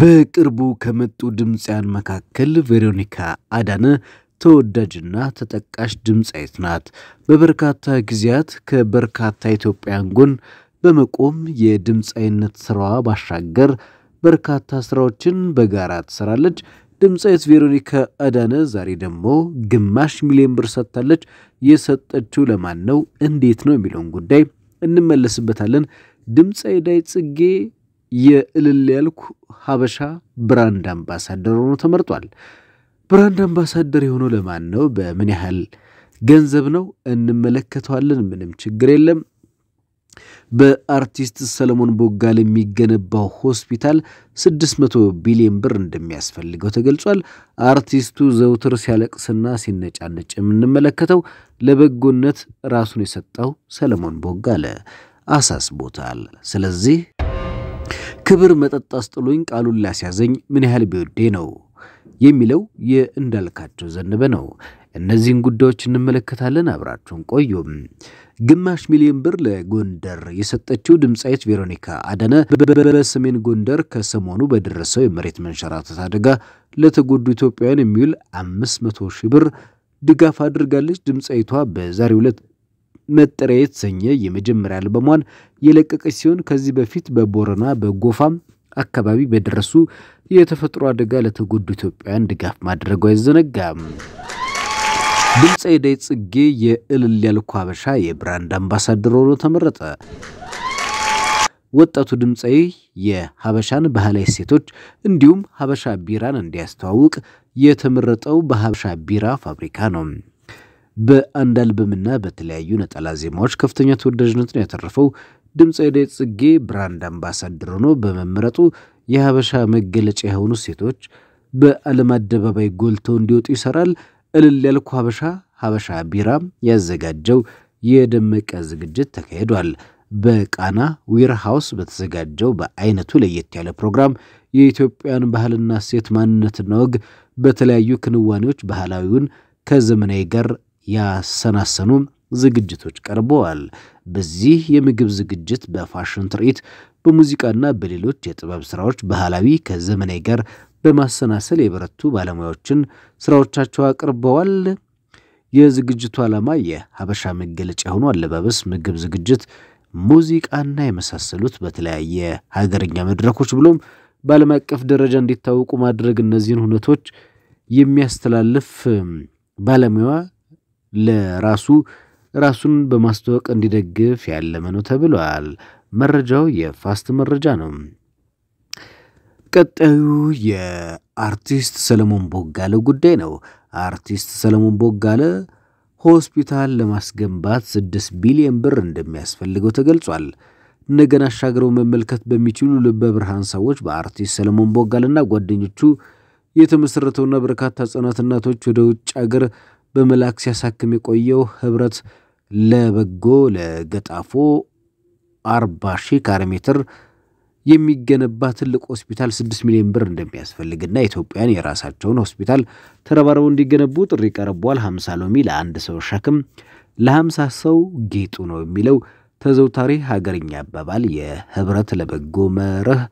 በቅርቡ ከመጡ ድምፃያን መካከል ቬሮኒካ አዳነ ተወዳጅና ተጠቃሽ ድምፃዊት ናት። በበርካታ ጊዜያት ከበርካታ ኢትዮጵያን ጎን በመቆም የድምፃዊነት ስራዋ ባሻገር በርካታ ስራዎችን በጋራ ትሰራለች። ድምፃዊት ቬሮኒካ አዳነ ዛሬ ደግሞ ግማሽ ሚሊዮን ብር ሰጥታለች። የሰጠችው ለማን ነው? እንዴት ነው? የሚለውን ጉዳይ እንመለስበታለን። ድምፃዊ ዳይ ጽጌ የእልል ያልኩ ሀበሻ ብራንድ አምባሳደር ሆኖ ተመርጧል። ብራንድ አምባሳደር የሆነው ለማን ነው? በምን ያህል ገንዘብ ነው? እንመለከተዋለን። ምንም ችግር የለም። በአርቲስት ሰለሞን ቦጋል የሚገነባው ሆስፒታል 600 ቢሊዮን ብር እንደሚያስፈልገው ተገልጿል። አርቲስቱ ዘውትር ሲያለቅስና ሲነጫነጭ የምንመለከተው ለበጎነት ራሱን የሰጠው ሰለሞን ቦጋለ አሳስቦታል። ስለዚህ ክብር መጠጥ አስጥሎኝ ቃሉን ላሲያዘኝ ምን ያህል ቢወዴ ነው የሚለው የእንዳልካቸው ዘነበ ነው። እነዚህን ጉዳዮች እንመለከታለን። አብራችሁን ቆዩም። ግማሽ ሚሊዮን ብር ለጎንደር የሰጠችው ድምፃዊት ቬሮኒካ አዳነ በሰሜን ጎንደር ከሰሞኑ በደረሰው የመሬት መንሸራተት አደጋ ለተጎዱ ኢትዮጵያውያን የሚውል 500 ሺህ ብር ድጋፍ አድርጋለች። ድምፃዊቷ በዛሬው ዕለት መጠሪያ የተሰኘ የመጀመሪያ አልበሟን የለቀቀች ሲሆን ከዚህ በፊት በቦረና በጎፋም አካባቢ በደረሱ የተፈጥሮ አደጋ ለተጎዱ ኢትዮጵያውያን ድጋፍ ማድረጉ አይዘነጋም። ድምፃዊ ዳዊት ጽጌ የእልል ያልኩ ሀበሻ የብራንድ አምባሳደር ሆኖ ተመረጠ። ወጣቱ ድምፃዊ የሀበሻን ባህላዊ ሴቶች እንዲሁም ሀበሻ ቢራን እንዲያስተዋውቅ የተመረጠው በሀበሻ ቢራ ፋብሪካ ነው። በአንድ አልበምና በተለያዩ ነጠላ ዜማዎች ከፍተኛ ተወዳጅነትን ያተረፈው ድምፃዊ ዳዊት ጽጌ ብራንድ አምባሳደር ሆኖ በመመረጡ የሀበሻ መገለጫ የሆኑ ሴቶች በዓለም አደባባይ ጎልተው እንዲወጡ ይሰራል። እልል ያልኩ ሀበሻ ሀበሻ ቢራም ያዘጋጀው የደመቀ ዝግጅት ተካሂዷል። በቃና ዊር ሃውስ በተዘጋጀው በአይነቱ ለየት ያለ ፕሮግራም የኢትዮጵያን ባህልና ሴት ማንነትና ወግ በተለያዩ ክንዋኔዎች ባህላዊውን ከዘመናዊ ጋር ያሰናሰኑ ዝግጅቶች ቀርበዋል። በዚህ የምግብ ዝግጅት በፋሽን ትርኢት፣ በሙዚቃና በሌሎች የጥበብ ስራዎች ባህላዊ ከዘመናዊ ጋር በማሰናሰል የበረቱ ባለሙያዎችን ስራዎቻቸው አቅርበዋል። የዝግጅቱ ዓላማ የሀበሻ መገለጫ የሆኑ አለባበስ፣ ምግብ ዝግጅት፣ ሙዚቃና የመሳሰሉት በተለያየ ሀገርኛ መድረኮች ብሎም በዓለም አቀፍ ደረጃ እንዲታወቁ ማድረግ እነዚህን ሁነቶች የሚያስተላልፍ ባለሙያ ለራሱ ራሱን በማስተዋወቅ እንዲደግፍ ያለመ ነው ተብሏል። መረጃው የፋስት መረጃ ነው። ቀጣዩ የአርቲስት ሰለሞን ቦጋለ ጉዳይ ነው። አርቲስት ሰለሞን ቦጋለ ሆስፒታል ለማስገንባት ስድስት ቢሊዮን ብር እንደሚያስፈልገው ተገልጿል። ነገን አሻግረው መመልከት በሚችሉ ልበ ብርሃን ሰዎች በአርቲስት ሰለሞን ቦጋለና ጓደኞቹ የተመሰረተውና በርካታ ሕጻናት እናቶች ወደ ውጭ አገር በመልአክ ሲያሳክም የቆየው ኅብረት ለበጎ ለገጣፎ አርባ ሺህ ካሬ ሜትር የሚገነባ ትልቅ ሆስፒታል ስድስት ሚሊዮን ብር እንደሚያስፈልግና ኢትዮጵያን የራሳቸውን ሆስፒታል ተረባርበው እንዲገነቡ ጥሪ ቀርቧል። ሀምሳ ሎሚ ለአንድ ሰው ሸክም ለሀምሳ ሰው ጌጡ ነው የሚለው ተዘውታሪ ሀገርኛ አባባል የህብረት ለበጎ መርህ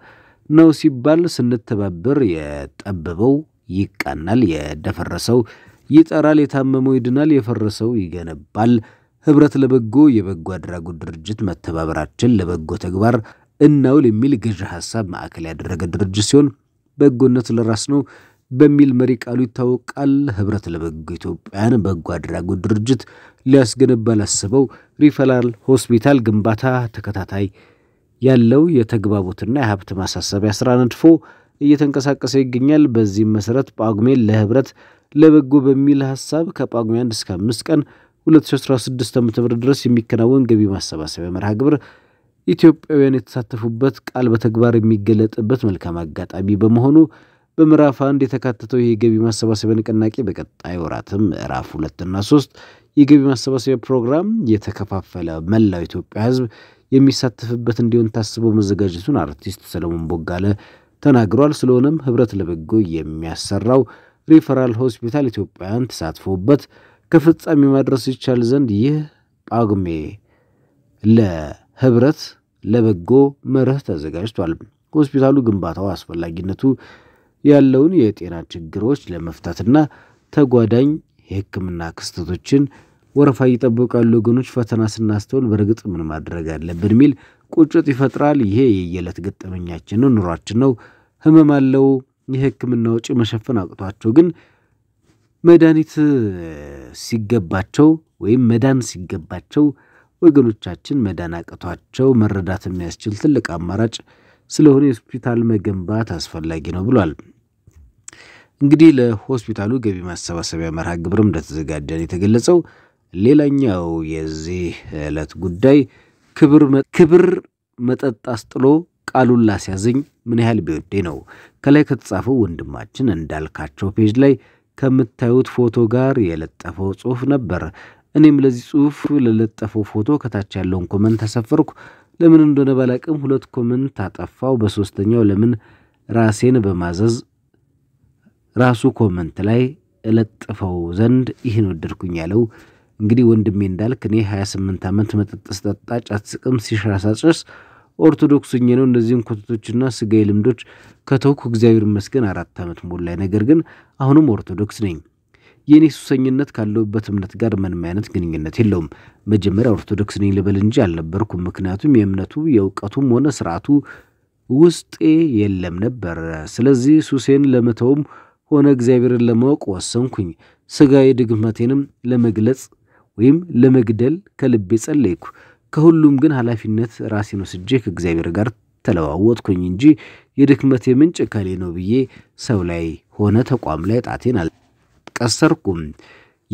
ነው ሲባል ስንተባበር የጠበበው ይቃናል፣ የደፈረሰው ይጠራል፣ የታመመው ይድናል፣ የፈረሰው ይገነባል። ህብረት ለበጎ የበጎ አድራጎት ድርጅት መተባበራችን ለበጎ ተግባር እናውል የሚል ገዢ ሐሳብ ማዕከል ያደረገ ድርጅት ሲሆን በጎነት ለራስ ነው በሚል መሪ ቃሉ ይታወቃል። ኅብረት ለበጎ ኢትዮጵያን በጎ አድራጎት ድርጅት ሊያስገነባ ላስበው ሪፈራል ሆስፒታል ግንባታ ተከታታይ ያለው የተግባቦትና የሀብት ማሳሰቢያ ስራ ነድፎ እየተንቀሳቀሰ ይገኛል። በዚህም መሰረት ጳጉሜን ለኅብረት ለበጎ በሚል ሀሳብ ከጳጉሜ አንድ እስከ 5 ቀን 2016 ም ድረስ የሚከናወን ገቢ ማሰባሰቢያ መርሃ ግብር ኢትዮጵያውያን የተሳተፉበት ቃል በተግባር የሚገለጥበት መልካም አጋጣሚ በመሆኑ በምዕራፍ አንድ የተካተተው የገቢ ማሰባሰቢያ ንቅናቄ በቀጣይ ወራትም ምዕራፍ ሁለትና ሶስት የገቢ ማሰባሰቢያ ፕሮግራም የተከፋፈለ መላው ኢትዮጵያ ሕዝብ የሚሳተፍበት እንዲሆን ታስቦ መዘጋጀቱን አርቲስት ሰለሞን ቦጋለ ተናግሯል። ስለሆነም ህብረት ለበጎ የሚያሰራው ሪፈራል ሆስፒታል ኢትዮጵያውያን ተሳትፎበት ከፍጻሜ ማድረስ ይቻል ዘንድ ይህ ጳጉሜ ለህብረት ለበጎ መርህ ተዘጋጅቷል። ሆስፒታሉ ግንባታው አስፈላጊነቱ ያለውን የጤና ችግሮች ለመፍታትና ተጓዳኝ የህክምና ክስተቶችን ወረፋ ይጠብቃሉ ወገኖች ፈተና ስናስተውል በእርግጥ ምን ማድረግ አለብን የሚል ቁጭት ይፈጥራል። ይሄ የየዕለት ገጠመኛችን ነው፣ ኑሯችን ነው፣ ህመም አለው። የህክምና ወጪ መሸፈን አቅቷቸው ግን መድኃኒት ሲገባቸው ወይም መዳን ሲገባቸው ወገኖቻችን መዳን አቅቷቸው መረዳት የሚያስችል ትልቅ አማራጭ ስለሆነ የሆስፒታል መገንባት አስፈላጊ ነው ብሏል። እንግዲህ ለሆስፒታሉ ገቢ ማሰባሰቢያ መርሃ ግብርም እንደተዘጋጀ የተገለጸው ሌላኛው የዚህ ዕለት ጉዳይ ክብር መጠጥ አስጥሎ ቃሉን ላሲያዝኝ ምን ያህል ቢወዴ ነው። ከላይ ከተጻፈው ወንድማችን እንዳልካቸው ፔጅ ላይ ከምታዩት ፎቶ ጋር የለጠፈው ጽሑፍ ነበር። እኔም ለዚህ ጽሑፍ ለለጠፈው ፎቶ ከታች ያለውን ኮመንት ተሰፈርኩ። ለምን እንደሆነ ባላቅም ሁለት ኮመንት አጠፋው። በሶስተኛው ለምን ራሴን በማዘዝ ራሱ ኮመንት ላይ እለጥፈው ዘንድ ይህን ወደድኩኝ ያለው እንግዲህ ወንድሜ እንዳልክ እኔ 28 ዓመት መጠጥ ስጠጣ አትስቅም ሲሻ ኦርቶዶክስ ሆኜ ነው እነዚህን ኮተቶችና ስጋዊ ልምዶች ከተውኩ እግዚአብሔር ይመስገን አራት ዓመት ሞላይ። ነገር ግን አሁንም ኦርቶዶክስ ነኝ። የእኔ ሱሰኝነት ካለውበት እምነት ጋር ምንም አይነት ግንኙነት የለውም። መጀመሪያ ኦርቶዶክስ ነኝ ልበል እንጂ አልነበርኩም። ምክንያቱም የእምነቱ የእውቀቱም ሆነ ስርዓቱ ውስጤ የለም ነበር። ስለዚህ ሱሴን ለመተውም ሆነ እግዚአብሔርን ለማወቅ ወሰንኩኝ። ስጋዊ ድግመቴንም ለመግለጽ ወይም ለመግደል ከልቤ ጸለይኩ። ከሁሉም ግን ኃላፊነት ራሴን ወስጄ ከእግዚአብሔር ጋር ተለዋወጥኩኝ እንጂ የድክመቴ ምንጭ ከሌ ነው ብዬ ሰው ላይ ሆነ ተቋም ላይ ጣቴን አልቀሰርኩም።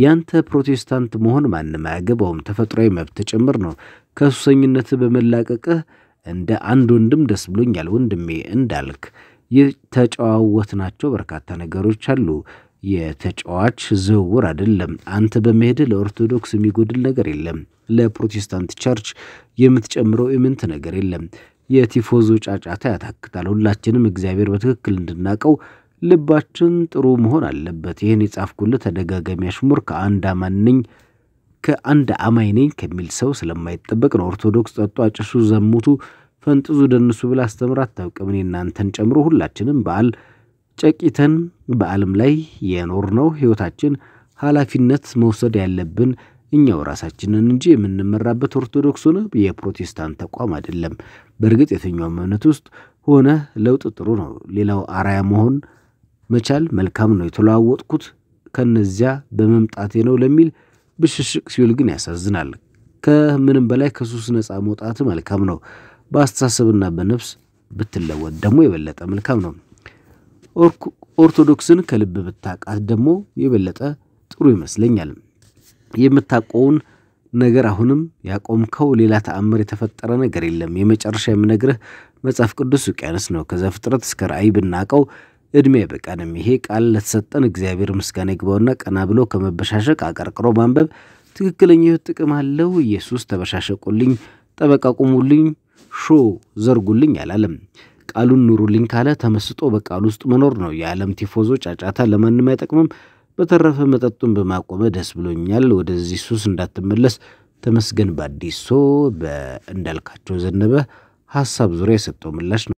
ያንተ ፕሮቴስታንት መሆን ማንም አያገባውም፣ ተፈጥሯዊ መብት ጭምር ነው። ከሱሰኝነት በመላቀቅህ እንደ አንድ ወንድም ደስ ብሎኛል ወንድሜ እንዳልክ የተጨዋወትናቸው በርካታ ነገሮች አሉ። የተጫዋች ዝውውር አይደለም። አንተ በመሄድ ለኦርቶዶክስ የሚጎድል ነገር የለም። ለፕሮቴስታንት ቸርች የምትጨምረው ኢምንት ነገር የለም። የቲፎዞ ጫጫታ ያታክታል። ሁላችንም እግዚአብሔር በትክክል እንድናቀው ልባችን ጥሩ መሆን አለበት። ይህን የጻፍኩልህ ተደጋጋሚ አሽሙር ከአንድ አማንኝ ከአንድ አማኝ ነኝ ከሚል ሰው ስለማይጠበቅ ነው። ኦርቶዶክስ ጠጡ፣ አጭሱ፣ ዘሙቱ፣ ፈንጥዙ፣ ደንሱ ብላ አስተምራ አታውቅም። እኔ እናንተን ጨምሮ ሁላችንም በዓል ጨቂተን በዓለም ላይ የኖርነው ሕይወታችን ኃላፊነት መውሰድ ያለብን እኛው ራሳችንን እንጂ የምንመራበት ኦርቶዶክስ ሆነ የፕሮቴስታንት ተቋም አይደለም። በእርግጥ የትኛውም እምነት ውስጥ ሆነ ለውጥ ጥሩ ነው። ሌላው አራያ መሆን መቻል መልካም ነው። የተለዋወጥኩት ከነዚያ በመምጣቴ ነው ለሚል ብሽሽቅ ሲውል ግን ያሳዝናል። ከምንም በላይ ከሱስ ነፃ መውጣት መልካም ነው። በአስተሳሰብና በነፍስ ብትለወጥ ደግሞ የበለጠ መልካም ነው። ኦርቶዶክስን ከልብ ብታውቃት ደግሞ የበለጠ ጥሩ ይመስለኛል። የምታውቀውን ነገር አሁንም ያቆምከው ሌላ ተአምር የተፈጠረ ነገር የለም። የመጨረሻ የምነግርህ መጽሐፍ ቅዱስ ውቅያኖስ ነው። ከዘፍጥረት እስከ ራእይ ብናቀው እድሜ አይበቃንም። ይሄ ቃል ለተሰጠን እግዚአብሔር ምስጋና ይግባውና ቀና ብሎ ከመበሻሸቅ አቀርቅሮ ማንበብ ትክክለኛ ጥቅም አለው። ኢየሱስ ተበሻሸቁልኝ፣ ጠበቃ ቁሙልኝ፣ ሾ ዘርጉልኝ አላለም። ቃሉን ኑሩልኝ ካለ ተመስጦ በቃሉ ውስጥ መኖር ነው። የዓለም ቲፎዞ ጫጫታ ለማንም አይጠቅምም። በተረፈ መጠጡን በማቆመ ደስ ብሎኛል። ወደዚህ ሱስ እንዳትመለስ ተመስገን ባዲሶ በእንዳልካቸው ዘነበ ሀሳብ ዙሪያ የሰጠው ምላሽ ነው።